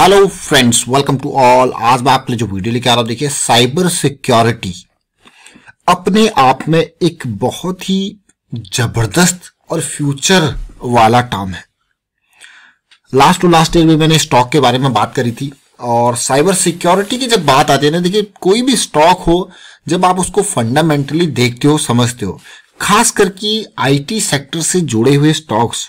hello friends welcome to all आज मैं आपके लिए जो वीडियो लेके आ रहा हूँ देखिए साइबर सिक्योरिटी अपने आप में एक बहुत ही जबरदस्त और फ्यूचर वाला टर्म है लास्ट टू लास्ट ईयर में मैंने स्टॉक के बारे में बात करी थी और साइबर सिक्योरिटी की जब बात आती है ना देखिए कोई भी स्टॉक हो जब आप उसको फंडामेंटली देखते हो समझते हो खास करके आई सेक्टर से जुड़े हुए स्टॉक्स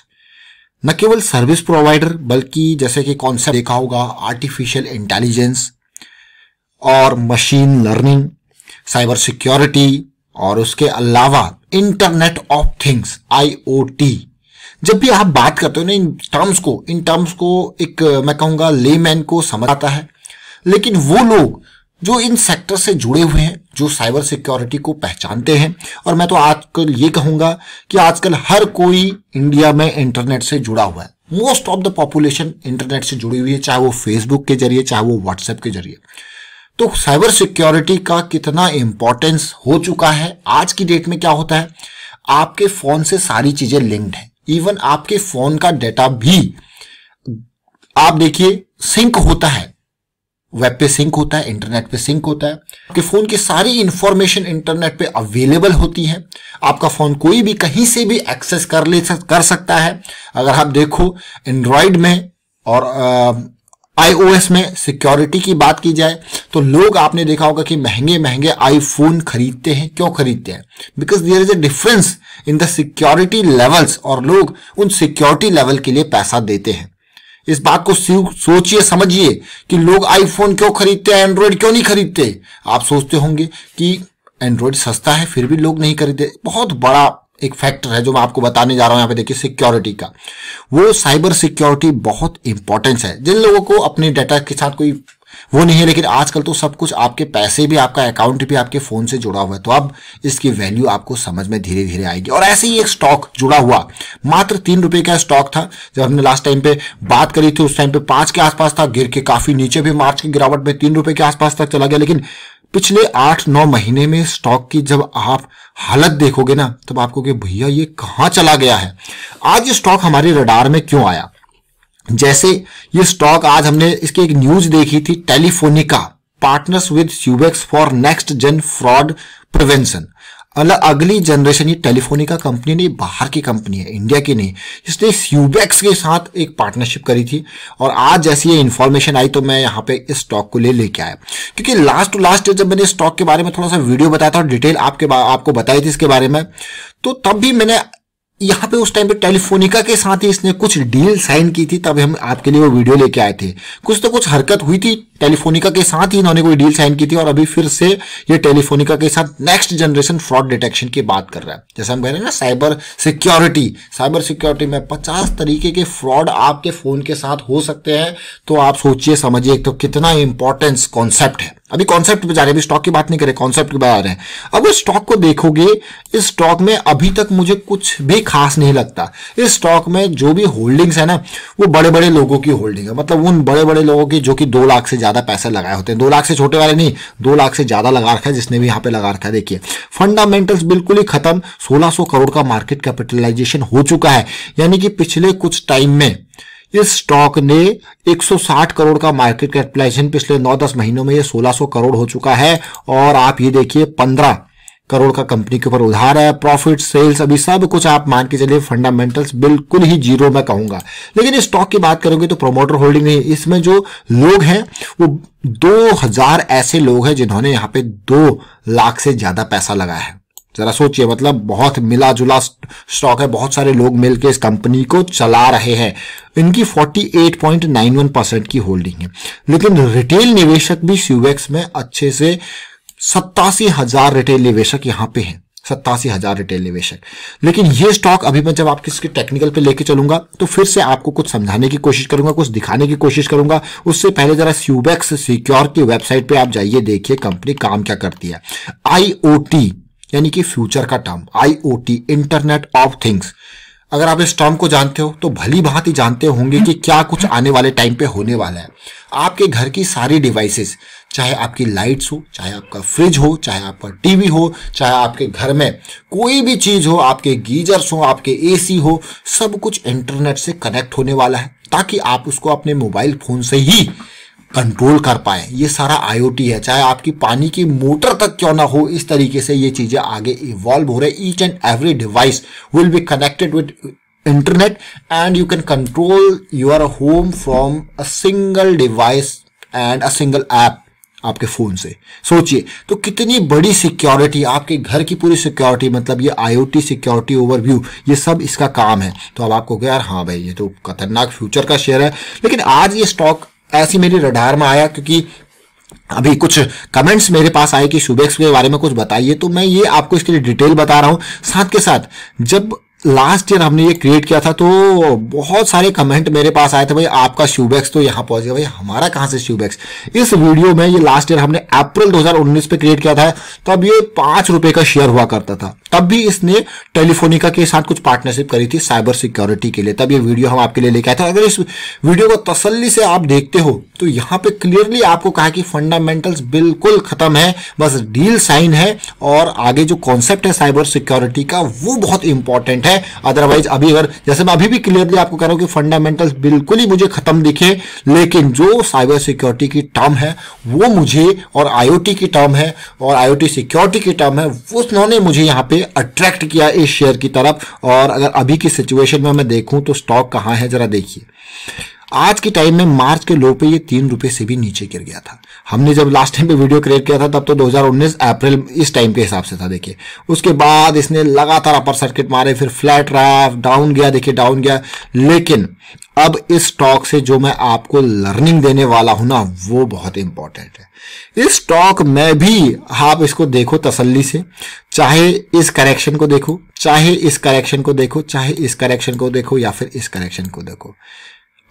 न केवल सर्विस प्रोवाइडर बल्कि जैसे कि कॉन्सेप्ट देखा होगा आर्टिफिशियल इंटेलिजेंस और मशीन लर्निंग साइबर सिक्योरिटी और उसके अलावा इंटरनेट ऑफ थिंग्स आईओटी जब भी आप बात करते हो ना इन टर्म्स को इन टर्म्स को एक मैं कहूंगा लेमैन को समझ आता है लेकिन वो लोग जो इन सेक्टर से जुड़े हुए हैं जो साइबर सिक्योरिटी को पहचानते हैं और मैं तो आजकल ये कहूंगा कि आजकल हर कोई इंडिया में इंटरनेट से जुड़ा हुआ है most of the population internet से जुड़ी हुई है चाहे वो फेसबुक के जरिए चाहे वो व्हाट्सएप के जरिए तो साइबर सिक्योरिटी का कितना इंपॉर्टेंस हो चुका है आज की डेट में क्या होता है आपके फ़ोन से सारी चीज़ें लिंक्ड है इवन आपके फ़ोन का डेटा भी आप देखिए सिंक होता है वेब पे सिंक होता है इंटरनेट पे सिंक होता है आपके फ़ोन की सारी इंफॉर्मेशन इंटरनेट पे अवेलेबल होती है आपका फ़ोन कोई भी कहीं से भी एक्सेस कर ले कर सकता है अगर आप देखो एंड्रॉयड में और आईओएस में सिक्योरिटी की बात की जाए तो लोग आपने देखा होगा कि महंगे महंगे आईफोन खरीदते हैं क्यों खरीदते हैं because there is a difference in the security levels और लोग उन सिक्योरिटी लेवल के लिए पैसा देते हैं इस बात को सोचिए समझिए कि लोग आईफोन क्यों खरीदते हैं एंड्रॉयड क्यों नहीं खरीदते आप सोचते होंगे कि एंड्रॉयड सस्ता है फिर भी लोग नहीं खरीदते बहुत बड़ा एक फैक्टर है जो मैं आपको बताने जा रहा हूं यहां पे देखिए सिक्योरिटी का वो साइबर सिक्योरिटी बहुत इंपॉर्टेंस है जिन लोगों को अपने डाटा के साथ कोई वो नहीं है लेकिन आजकल तो सब कुछ आपके पैसे भी आपका अकाउंट भी आपके फ़ोन से जुड़ा हुआ है तो अब इसकी वैल्यू आपको समझ में धीरे धीरे आएगी और ऐसे ही एक स्टॉक जुड़ा हुआ मात्र तीन रुपए का स्टॉक था जब हमने लास्ट टाइम पे बात करी थी उस टाइम पे पांच के आसपास था गिर के काफ़ी नीचे भी मार्च की गिरावट में तीन रुपए के आसपास तक चला गया लेकिन पिछले आठ नौ महीने में स्टॉक की जब आप हालत देखोगे ना तब आपको भैया ये कहाँ चला गया है आज ये स्टॉक हमारे रडार में क्यों आया जैसे ये स्टॉक आज हमने इसकी एक न्यूज देखी थी Telefonica partners with Ubex for next gen fraud prevention अलग अगली जनरेशन ये टेलीफोनिका कंपनी नहीं बाहर की कंपनी है इंडिया की नहीं इसने यूबेक्स के साथ एक पार्टनरशिप करी थी और आज जैसी ये इन्फॉर्मेशन आई तो मैं यहाँ पे इस स्टॉक को ले लेके आया क्योंकि लास्ट टू लास्ट जब मैंने स्टॉक के बारे में थोड़ा सा वीडियो बताया था और डिटेल आपके आपको बताई थी इसके बारे में तो तब भी मैंने यहाँ पे उस टाइम पे टेलीफोनिका के साथ ही इसने कुछ डील साइन की थी तब हम आपके लिए वो वीडियो लेके आए थे कुछ तो कुछ हरकत हुई थी टेलीफोनिका के साथ ही इन्होंने कोई डील साइन की थी और अभी फिर से ये टेलीफोनिका के साथ नेक्स्ट जनरेशन फ्रॉड डिटेक्शन की बात कर रहा है जैसे हम कह रहे हैं ना साइबर सिक्योरिटी साइबर सिक्योरिटी में पचास तरीके के फ्रॉड आपके फोन के साथ हो सकते हैं तो आप सोचिए समझिए तो कितना इंपॉर्टेंस कॉन्सेप्ट है अभी कॉन्सेप्ट पे जा रहे हैं स्टॉक की बात नहीं करें कॉन्सेप्ट की बात आ रहे हैं अब इस स्टॉक को देखोगे इस स्टॉक में अभी तक मुझे कुछ भी खास नहीं लगता इस स्टॉक में जो भी होल्डिंग्स है ना वो बड़े बड़े लोगों की होल्डिंग है मतलब उन बड़े बड़े लोगों की जो कि दो लाख से ज़्यादा पैसा लगाए होते हैं दो लाख से छोटे वाले नहीं दो लाख से ज़्यादा लगा रखा है जिसने भी यहाँ पे लगा रखा है देखिए फंडामेंटल्स बिल्कुल ही खत्म सोलह करोड़ का मार्केट कैपिटलाइजेशन हो चुका है यानी कि पिछले कुछ टाइम में इस स्टॉक ने 160 करोड़ का मार्केट कैपिटलाइजेशन पिछले 9-10 महीनों में ये 1600 करोड़ हो चुका है और आप ये देखिए 15 करोड़ का कंपनी के ऊपर उधार है प्रॉफिट सेल्स अभी सब कुछ आप मान के चलिए फंडामेंटल्स बिल्कुल ही जीरो में कहूंगा लेकिन इस स्टॉक की बात करोगे तो प्रोमोटर होल्डिंग नहीं इसमें जो लोग हैं वो दो ऐसे लोग हैं जिन्होंने यहाँ पे दो लाख से ज्यादा पैसा लगाया है जरा सोचिए मतलब बहुत मिला जुला स्टॉक है बहुत सारे लोग मिलकर इस कंपनी को चला रहे हैं इनकी 48.91 परसेंट की होल्डिंग है लेकिन रिटेल निवेशक भी सीवेक्स में अच्छे से सत्तासी हजार रिटेल निवेशक यहां पे हैं सत्तासी हजार रिटेल निवेशक लेकिन ये स्टॉक अभी मैं जब आप किसी टेक्निकल पे लेके चलूंगा तो फिर से आपको कुछ समझाने की कोशिश करूंगा कुछ दिखाने की कोशिश करूंगा उससे पहले जरा सीवेक्स सिक्योर की वेबसाइट पे आप जाइए देखिए कंपनी काम क्या करती है आईओटी यानी कि फ्यूचर का term IoT internet of things अगर आप इस टर्म को जानते हो तो भली भांति जानते होंगे कि क्या कुछ आने वाले टाइम पे होने वाला है आपके घर की सारी डिवाइसेस चाहे आपकी लाइट्स हो चाहे आपका फ्रिज हो चाहे आपका टीवी हो चाहे आपके घर में कोई भी चीज़ हो आपके गीजर्स हो आपके एसी हो सब कुछ इंटरनेट से कनेक्ट होने वाला है ताकि आप उसको अपने मोबाइल फ़ोन से ही कंट्रोल कर पाए ये सारा आईओटी है चाहे आपकी पानी की मोटर तक क्यों ना हो इस तरीके से ये चीज़ें आगे इवॉल्व हो रही each and every device will be connected with internet and you can control your home from a single device and a single app आपके फ़ोन से सोचिए तो कितनी बड़ी सिक्योरिटी आपके घर की पूरी सिक्योरिटी मतलब ये आईओटी सिक्योरिटी ओवरव्यू ये सब इसका काम है तो अब आपको यार हाँ भाई ये तो खतरनाक फ्यूचर का शेयर है लेकिन आज ये स्टॉक ऐसी मेरी रडार में आया क्योंकि अभी कुछ कमेंट्स मेरे पास आए कि शुभेक्स के बारे में कुछ बताइए तो मैं ये आपको इसके लिए डिटेल बता रहा हूँ साथ के साथ जब लास्ट ईयर हमने ये क्रिएट किया था तो बहुत सारे कमेंट मेरे पास आए थे भाई आपका शूबैक्स तो यहाँ पहुंच गया भाई हमारा कहाँ से शूबैक्स इस वीडियो में ये लास्ट ईयर हमने अप्रैल 2019 पे क्रिएट किया था तब ये पाँच रुपए का शेयर हुआ करता था तब भी इसने टेलीफोनिका के साथ कुछ पार्टनरशिप करी थी साइबर सिक्योरिटी के लिए तब ये वीडियो हम आपके लिए लेके आए थे अगर इस वीडियो को तसल्ली से आप देखते हो तो यहाँ पे क्लियरली आपको कहा कि फंडामेंटल्स बिल्कुल खत्म है बस डील साइन है और आगे जो कॉन्सेप्ट है साइबर सिक्योरिटी का वो बहुत इंपॉर्टेंट है अदरवाइज अभी अगर जैसे मैं अभी भी क्लियरली आपको कह रहा हूँ कि फंडामेंटल्स बिल्कुल ही मुझे खत्म दिखे लेकिन जो साइबर सिक्योरिटी की टर्म है वो मुझे और आईओटी की टर्म है और आईओटी सिक्योरिटी की टर्म है उन्होंने मुझे यहाँ पे हमें अट्रैक्ट किया इस शेयर की तरफ और अगर अभी की सिचुएशन में मैं देखूं तो स्टॉक कहाँ है ज़रा देखिए आज के टाइम में मार्च के लो पे ये तीन रुपए से भी नीचे गिर गया था हमने जब लास्ट टाइम पे वीडियो क्रिएट किया था तब तो 2019 अप्रैल इस टाइम के हिसाब से था देखिए उसके बाद इसने लगातार अपर सर्किट मारे फिर फ्लैट रहा डाउन गया देखिए डाउन गया लेकिन अब इस स्टॉक से जो मैं आपको लर्निंग देने वाला हूं ना वो बहुत इंपॉर्टेंट है इस स्टॉक में भी आप इसको देखो तसल्ली से चाहे इस करेक्शन को देखो चाहे इस करेक्शन को देखो चाहे इस करेक्शन को देखो या फिर इस करेक्शन को देखो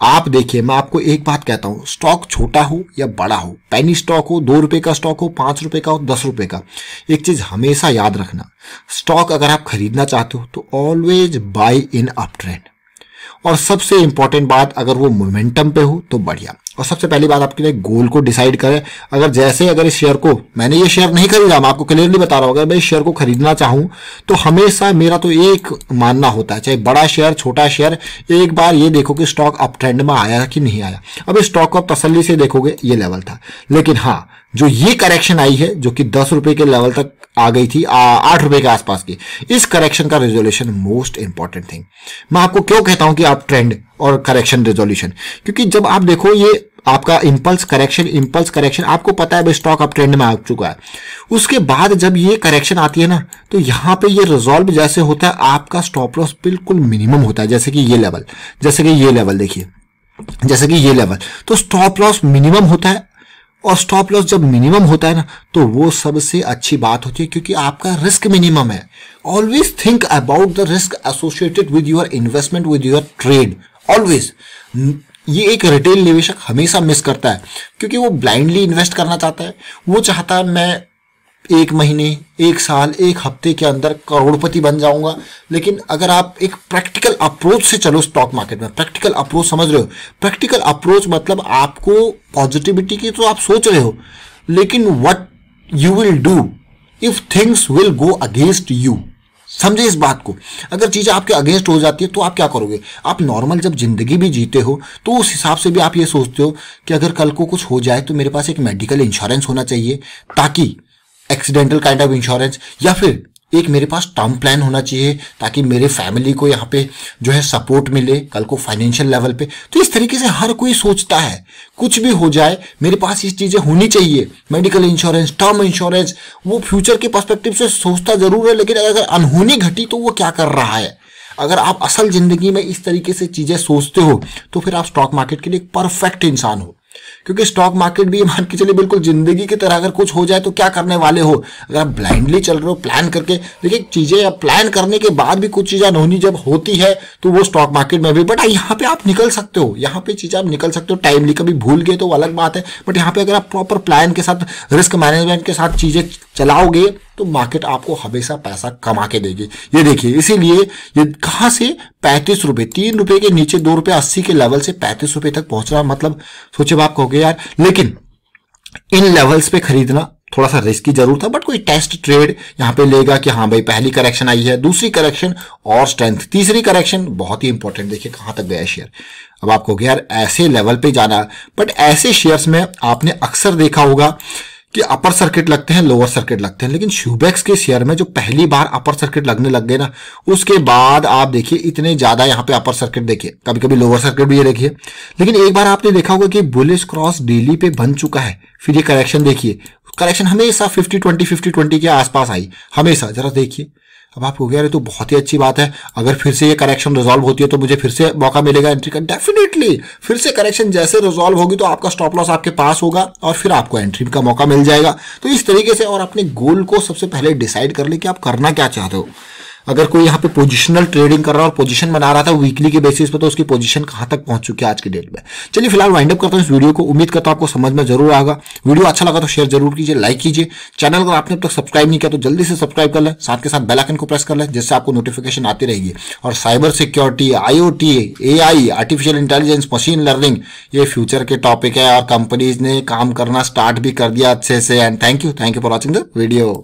आप देखिए मैं आपको एक बात कहता हूं स्टॉक छोटा हो या बड़ा हो पैनी स्टॉक हो दो रुपए का स्टॉक हो पांच रुपए का हो दस रुपए का एक चीज हमेशा याद रखना स्टॉक अगर आप खरीदना चाहते हो तो always buy in up trend और सबसे इंपॉर्टेंट बात अगर वो मोमेंटम पे हो तो बढ़िया और सबसे पहली बात आपके लिए गोल को डिसाइड करें अगर जैसे अगर इस शेयर को मैंने ये शेयर नहीं खरीदा मैं आपको क्लियरली बता रहा हूँ अगर मैं इस शेयर को खरीदना चाहूँ तो हमेशा मेरा तो एक मानना होता है चाहे बड़ा शेयर छोटा शेयर एक बार ये देखो कि स्टॉक अप ट्रेंड में आया कि नहीं आया अब इस स्टॉक को आप तसली से देखोगे ये लेवल था लेकिन हाँ जो ये करेक्शन आई है जो कि दस रुपए के लेवल तक आ गई थी आठ रुपए के आसपास की इस करेक्शन का रेजोल्यूशन मोस्ट इंपॉर्टेंट थिंग मैं आपको क्यों कहता हूं कि आप ट्रेंड और करेक्शन रेजोल्यूशन क्योंकि जब आप देखो ये आपका इंपल्स करेक्शन इंपल्स करेक्शन आपको पता है स्टॉक अब ट्रेंड में आ चुका है उसके बाद जब ये करेक्शन आती है ना तो यहां पे ये रिजॉल्व जैसे होता है आपका स्टॉप लॉस बिल्कुल मिनिमम होता है जैसे कि ये लेवल जैसे कि ये लेवल देखिए जैसे कि ये लेवल तो स्टॉप लॉस मिनिमम होता है और स्टॉप लॉस जब मिनिमम होता है ना तो वो सबसे अच्छी बात होती है क्योंकि आपका रिस्क मिनिमम है always think about the risk associated with your investment with your trade always ये एक रिटेल निवेशक हमेशा मिस करता है क्योंकि वो ब्लाइंडली इन्वेस्ट करना चाहता है वो चाहता है मैं एक महीने एक साल एक हफ्ते के अंदर करोड़पति बन जाऊंगा लेकिन अगर आप एक प्रैक्टिकल अप्रोच से चलो स्टॉक मार्केट में प्रैक्टिकल अप्रोच समझ रहे हो प्रैक्टिकल अप्रोच मतलब आपको पॉजिटिविटी की तो आप सोच रहे हो लेकिन what you will do if things will go against you समझे इस बात को अगर चीज़ें आपके अगेंस्ट हो जाती है तो आप क्या करोगे आप नॉर्मल जब ज़िंदगी भी जीते हो तो उस हिसाब से भी आप ये सोचते हो कि अगर कल को कुछ हो जाए तो मेरे पास एक मेडिकल इंश्योरेंस होना चाहिए ताकि एक्सीडेंटल काइंड ऑफ इंश्योरेंस या फिर एक मेरे पास टर्म प्लान होना चाहिए ताकि मेरे फैमिली को यहाँ पे जो है सपोर्ट मिले कल को फाइनेंशियल लेवल पे तो इस तरीके से हर कोई सोचता है कुछ भी हो जाए मेरे पास ये चीज़ें होनी चाहिए मेडिकल इंश्योरेंस टर्म इंश्योरेंस वो फ्यूचर के पर्सपेक्टिव से सोचता ज़रूर है लेकिन अगर अनहोनी घटी तो वो क्या कर रहा है अगर आप असल ज़िंदगी में इस तरीके से चीज़ें सोचते हो तो फिर आप स्टॉक मार्केट के लिए परफेक्ट इंसान हो क्योंकि स्टॉक मार्केट भी मान के चलिए बिल्कुल जिंदगी की तरह अगर कुछ हो जाए तो क्या करने वाले हो अगर आप ब्लाइंडली चल रहे हो प्लान करके देखिए चीज़ें आप प्लान करने के बाद भी कुछ चीज़ें अनहोनी जब होती है तो वो स्टॉक मार्केट में भी बट यहाँ पे आप निकल सकते हो यहाँ पे चीज़ें आप निकल सकते हो टाइमली कभी भूल गए तो अलग बात है बट यहाँ पे अगर आप प्रॉपर प्लान के साथ रिस्क मैनेजमेंट के साथ चीज़ें चलाओगे तो मार्केट आपको हमेशा पैसा कमा के देगी ये देखिए इसीलिए ये कहाँ से पैंतीस रुपये तीन रुपये के नीचे दो रुपये अस्सी के लेवल से पैंतीस रुपये तक पहुंचना मतलब सोचे आप कहोगे यार लेकिन इन लेवल्स पे खरीदना थोड़ा सा रिस्क की जरूर था बट कोई टेस्ट ट्रेड यहाँ पे लेगा कि हाँ भाई पहली करेक्शन आई है दूसरी करेक्शन और स्ट्रेंथ तीसरी करेक्शन बहुत ही इंपॉर्टेंट देखिए कहाँ तक गया शेयर अब आपको यार ऐसे लेवल पे जाना बट ऐसे शेयर्स में आपने अक्सर देखा होगा कि अपर सर्किट लगते हैं लोअर सर्किट लगते हैं लेकिन श्यूबैक्स के शेयर में जो पहली बार अपर सर्किट लगने लग गए ना उसके बाद आप देखिए इतने ज्यादा यहाँ पे अपर सर्किट देखिए कभी कभी लोअर सर्किट भी ये देखिए लेकिन एक बार आपने देखा होगा कि बुलिस क्रॉस डेली पे बन चुका है फिर ये करेक्शन देखिए करेक्शन हमेशा फिफ्टी ट्वेंटी फिफ्टी ट्वेंटी के आसपास आई हमेशा जरा देखिए अब आप हो गया अरे तो बहुत ही अच्छी बात है अगर फिर से ये करेक्शन रिजॉल्व होती है तो मुझे फिर से मौका मिलेगा एंट्री का डेफिनेटली फिर से करेक्शन जैसे रिजॉल्व होगी तो आपका स्टॉप लॉस आपके पास होगा और फिर आपको एंट्री का मौका मिल जाएगा तो इस तरीके से और अपने गोल को सबसे पहले डिसाइड कर ले कि आप करना क्या चाहते हो अगर कोई यहाँ पे पोजिशनल ट्रेडिंग कर रहा है और पोजिशन बना रहा था वीकली के बेसिस पर तो उसकी पोजिशन कहाँ तक पहुंच चुकी है आज के डेट में चलिए फिलहाल वाइंड अप करता हूँ इस वीडियो को उम्मीद करता हूँ आपको समझ में जरूर आएगा वीडियो अच्छा लगा तो शेयर जरूर कीजिए लाइक कीजिए चैनल को आपने अब तक सब्सक्राइब नहीं किया तो जल्दी से सब्सक्राइब कर लें साथ के साथ बेलाइकन को प्रेस कर लें जिससे आपको नोटिफिकेशन आती रहेगी और cyber security IoT T artificial intelligence machine learning ये फ्यूचर के टॉपिक है और कंपनीज ने काम करना स्टार्ट भी कर दिया अच्छे से and thank you thank you for watching the video